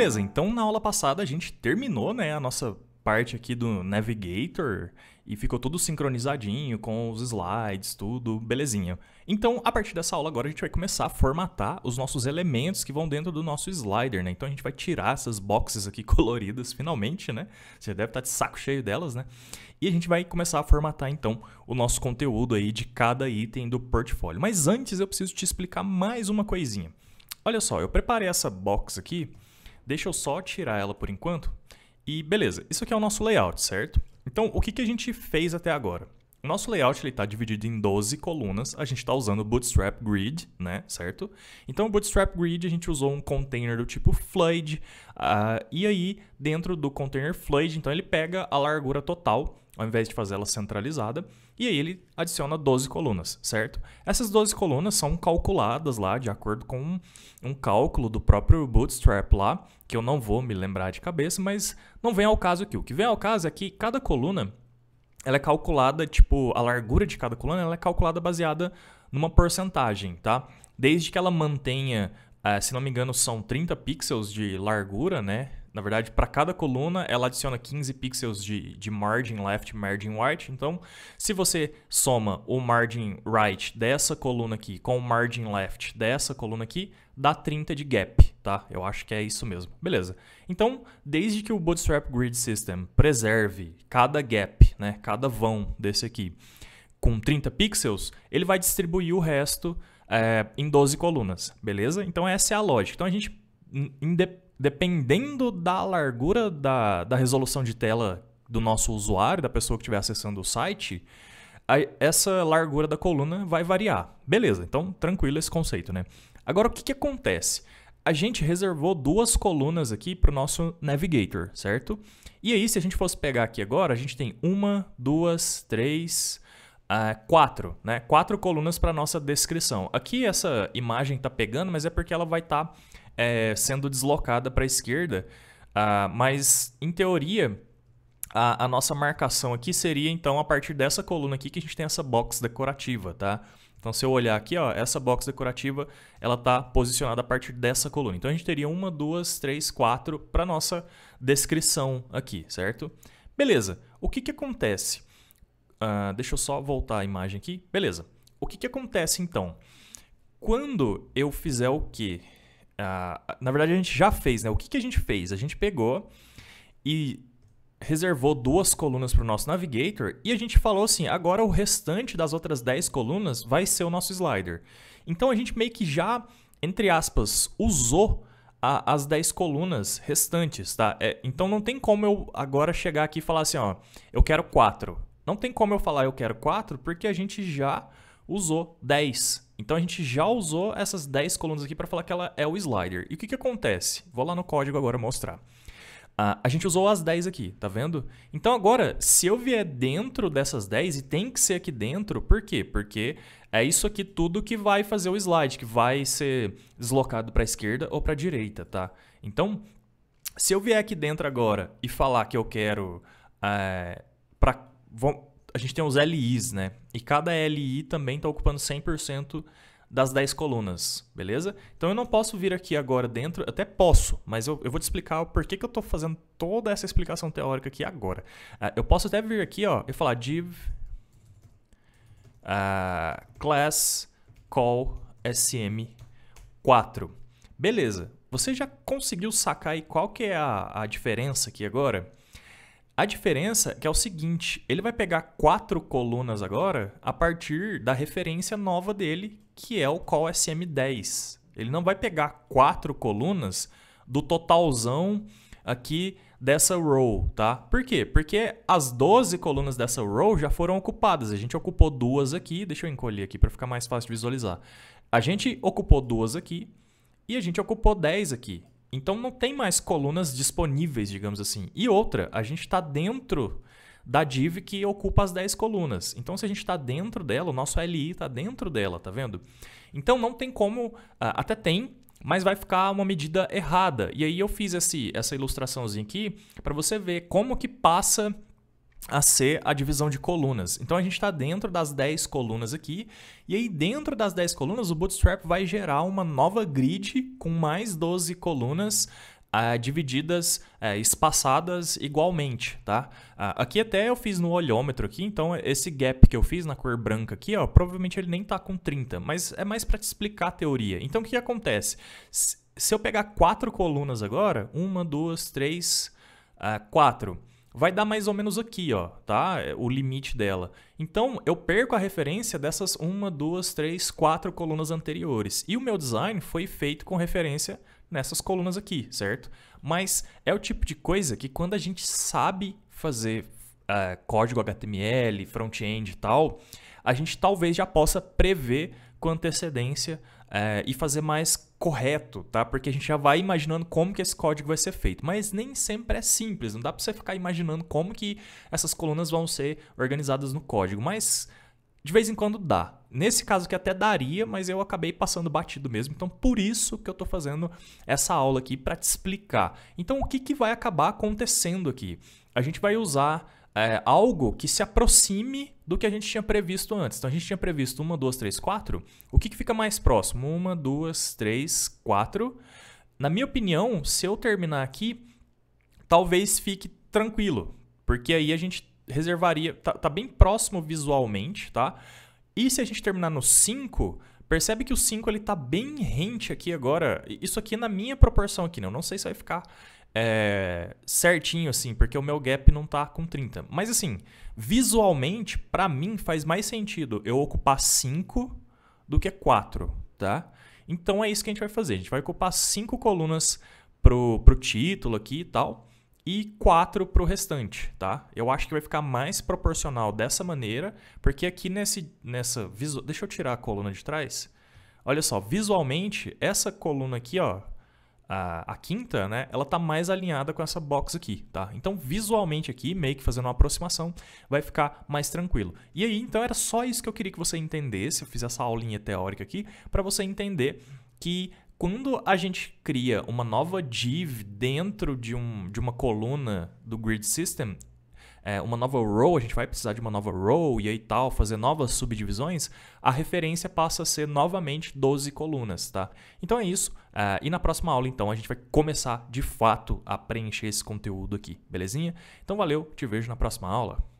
Beleza, então na aula passada a gente terminou né, a nossa parte aqui do Navigator e ficou tudo sincronizadinho com os slides, tudo belezinha. Então, a partir dessa aula agora a gente vai começar a formatar os nossos elementos que vão dentro do nosso slider, né? Então a gente vai tirar essas boxes aqui coloridas finalmente, né? Você deve estar de saco cheio delas, né? E a gente vai começar a formatar então o nosso conteúdo aí de cada item do portfólio. Mas antes eu preciso te explicar mais uma coisinha. Olha só, eu preparei essa box aqui Deixa eu só tirar ela por enquanto. E beleza, isso aqui é o nosso layout, certo? Então, o que, que a gente fez até agora? O nosso layout está dividido em 12 colunas, a gente está usando o Bootstrap Grid, né, certo? Então, o Bootstrap Grid a gente usou um container do tipo Floyd, uh, e aí dentro do container Floyd, então ele pega a largura total, ao invés de fazer ela centralizada, e aí ele adiciona 12 colunas, certo? Essas 12 colunas são calculadas lá de acordo com um, um cálculo do próprio Bootstrap lá, que eu não vou me lembrar de cabeça, mas não vem ao caso aqui. O que vem ao caso é que cada coluna ela é calculada, tipo, a largura de cada coluna ela é calculada baseada numa porcentagem, tá? Desde que ela mantenha, uh, se não me engano, são 30 pixels de largura, né? Na verdade, para cada coluna, ela adiciona 15 pixels de, de margin left, margin right. Então, se você soma o margin right dessa coluna aqui com o margin left dessa coluna aqui, dá 30 de gap, tá? Eu acho que é isso mesmo. Beleza. Então, desde que o Bootstrap Grid System preserve cada gap, né, cada vão desse aqui, com 30 pixels, ele vai distribuir o resto é, em 12 colunas, beleza? Então, essa é a lógica. Então, a gente dependendo da largura da, da resolução de tela do nosso usuário, da pessoa que estiver acessando o site, a, essa largura da coluna vai variar. Beleza, então tranquilo esse conceito, né? Agora, o que, que acontece? A gente reservou duas colunas aqui para o nosso navigator, certo? E aí, se a gente fosse pegar aqui agora, a gente tem uma, duas, três, Uh, quatro, né? Quatro colunas para nossa descrição. Aqui essa imagem está pegando, mas é porque ela vai estar tá é, sendo deslocada para a esquerda. Uh, mas, em teoria, a, a, nossa marcação aqui seria, então, a partir dessa coluna aqui que a gente tem essa box decorativa, tá? Então, se eu olhar aqui, ó, essa box decorativa, ela está posicionada a partir dessa coluna. Então, a gente teria uma, duas, três, quatro para nossa descrição aqui, certo? Beleza. O que, que acontece? Uh, deixa eu só voltar a imagem aqui. Beleza. O que, que acontece, então? Quando eu fizer o quê? Uh, na verdade, a gente já fez, né? O que, que a gente fez? A gente pegou e reservou duas colunas para o nosso Navigator e a gente falou assim, agora o restante das outras 10 colunas vai ser o nosso slider. Então a gente meio que já, entre aspas, usou a, as 10 colunas restantes, tá? É, então não tem como eu agora chegar aqui e falar assim, ó, eu quero 4. Não tem como eu falar eu quero 4 porque a gente já usou 10. Então a gente já usou essas 10 colunas aqui para falar que ela é o slider. E o que, que acontece? Vou lá no código agora mostrar. Uh, a gente usou as 10 aqui, tá vendo? Então agora, se eu vier dentro dessas 10, e tem que ser aqui dentro, por quê? Porque é isso aqui tudo que vai fazer o slide, que vai ser deslocado para a esquerda ou para a direita, tá? Então, se eu vier aqui dentro agora e falar que eu quero... Uh, pra, vou, a gente tem os LIs, né? E cada LI também está ocupando 100% das 10 colunas, beleza? Então eu não posso vir aqui agora dentro, até posso, mas eu, eu vou te explicar o porquê que eu estou fazendo toda essa explicação teórica aqui agora. Uh, eu posso até vir aqui ó, e falar div uh, class call sm4. Beleza, você já conseguiu sacar aí qual que é a, a diferença aqui agora? A diferença é, é o seguinte, ele vai pegar quatro colunas agora a partir da referência nova dele, que é o call SM10. Ele não vai pegar quatro colunas do totalzão aqui dessa row, tá? Por quê? Porque as 12 colunas dessa row já foram ocupadas. A gente ocupou duas aqui, deixa eu encolher aqui para ficar mais fácil de visualizar. A gente ocupou duas aqui e a gente ocupou 10 aqui. Então não tem mais colunas disponíveis, digamos assim. E outra, a gente está dentro da div que ocupa as 10 colunas. Então, se a gente está dentro dela, o nosso LI está dentro dela, tá vendo? Então não tem como, ah, até tem, mas vai ficar uma medida errada. E aí eu fiz esse, essa ilustraçãozinha aqui para você ver como que passa a ser a divisão de colunas. Então a gente está dentro das 10 colunas aqui, e aí dentro das 10 colunas o Bootstrap vai gerar uma nova grid com mais 12 colunas Uh, divididas, uh, espaçadas igualmente, tá? Uh, aqui até eu fiz no olhômetro aqui, então esse gap que eu fiz na cor branca aqui, ó, provavelmente ele nem tá com 30, mas é mais para te explicar a teoria. Então o que, que acontece? Se eu pegar quatro colunas agora, uma, duas, três, ah, quatro vai dar mais ou menos aqui, ó, tá? É o limite dela. Então, eu perco a referência dessas uma, duas, três, quatro colunas anteriores. E o meu design foi feito com referência nessas colunas aqui, certo? Mas é o tipo de coisa que quando a gente sabe fazer uh, código HTML, front-end e tal, a gente talvez já possa prever com antecedência é, e fazer mais correto, tá? Porque a gente já vai imaginando como que esse código vai ser feito. Mas nem sempre é simples, não dá para você ficar imaginando como que essas colunas vão ser organizadas no código, mas de vez em quando dá. Nesse caso que até daria, mas eu acabei passando batido mesmo. Então, por isso que eu estou fazendo essa aula aqui para te explicar. Então, o que, que vai acabar acontecendo aqui? A gente vai usar é, algo que se aproxime do que a gente tinha previsto antes. Então a gente tinha previsto uma, duas, três, quatro. O que, que fica mais próximo? Uma, duas, três, quatro. Na minha opinião, se eu terminar aqui, talvez fique tranquilo, porque aí a gente reservaria. Tá, tá bem próximo visualmente, tá? E se a gente terminar no 5, percebe que o 5 ele tá bem rente aqui agora. Isso aqui é na minha proporção aqui, né? Eu não sei se vai ficar é, certinho, assim, porque o meu gap não tá com 30. Mas assim, visualmente, para mim faz mais sentido eu ocupar 5 do que 4, tá? Então é isso que a gente vai fazer. A gente vai ocupar 5 colunas pro, pro título aqui e tal, e 4 pro restante, tá? Eu acho que vai ficar mais proporcional dessa maneira, porque aqui nesse, nessa... Deixa eu tirar a coluna de trás. Olha só, visualmente, essa coluna aqui, ó, a, a, quinta, né, ela tá mais alinhada com essa box aqui, tá? Então, visualmente aqui, meio que fazendo uma aproximação, vai ficar mais tranquilo. E aí, então, era só isso que eu queria que você entendesse, eu fiz essa aulinha teórica aqui, para você entender que quando a gente cria uma nova div dentro de, um, de uma coluna do grid system, é, uma nova row, a gente vai precisar de uma nova row e aí tal, fazer novas subdivisões, a referência passa a ser novamente 12 colunas, tá? Então é isso. É, e na próxima aula, então, a gente vai começar de fato a preencher esse conteúdo aqui, belezinha? Então valeu, te vejo na próxima aula.